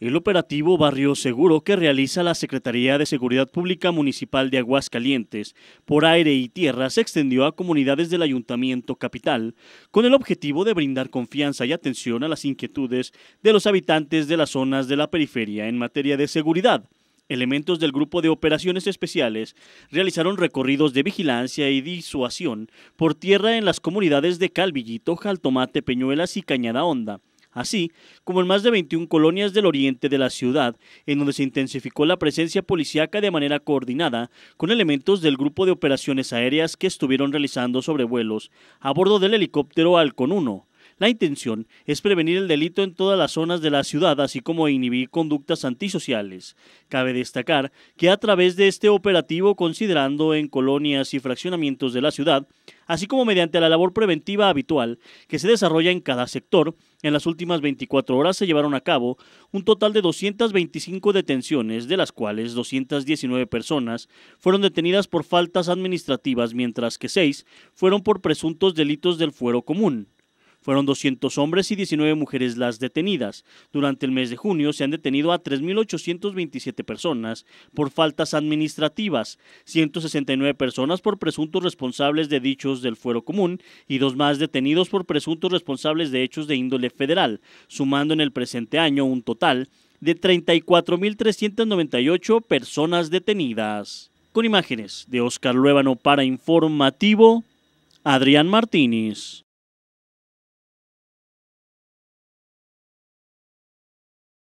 El operativo Barrio Seguro que realiza la Secretaría de Seguridad Pública Municipal de Aguascalientes por aire y tierra se extendió a comunidades del Ayuntamiento Capital con el objetivo de brindar confianza y atención a las inquietudes de los habitantes de las zonas de la periferia en materia de seguridad. Elementos del Grupo de Operaciones Especiales realizaron recorridos de vigilancia y disuasión por tierra en las comunidades de Calvillito, Jaltomate, Peñuelas y Cañada Honda así como en más de 21 colonias del oriente de la ciudad, en donde se intensificó la presencia policíaca de manera coordinada con elementos del grupo de operaciones aéreas que estuvieron realizando sobrevuelos a bordo del helicóptero Alcon 1 la intención es prevenir el delito en todas las zonas de la ciudad, así como inhibir conductas antisociales. Cabe destacar que a través de este operativo, considerando en colonias y fraccionamientos de la ciudad, así como mediante la labor preventiva habitual que se desarrolla en cada sector, en las últimas 24 horas se llevaron a cabo un total de 225 detenciones, de las cuales 219 personas fueron detenidas por faltas administrativas, mientras que 6 fueron por presuntos delitos del fuero común. Fueron 200 hombres y 19 mujeres las detenidas. Durante el mes de junio se han detenido a 3.827 personas por faltas administrativas, 169 personas por presuntos responsables de dichos del fuero común y dos más detenidos por presuntos responsables de hechos de índole federal, sumando en el presente año un total de 34.398 personas detenidas. Con imágenes de Oscar Luevano para Informativo, Adrián Martínez.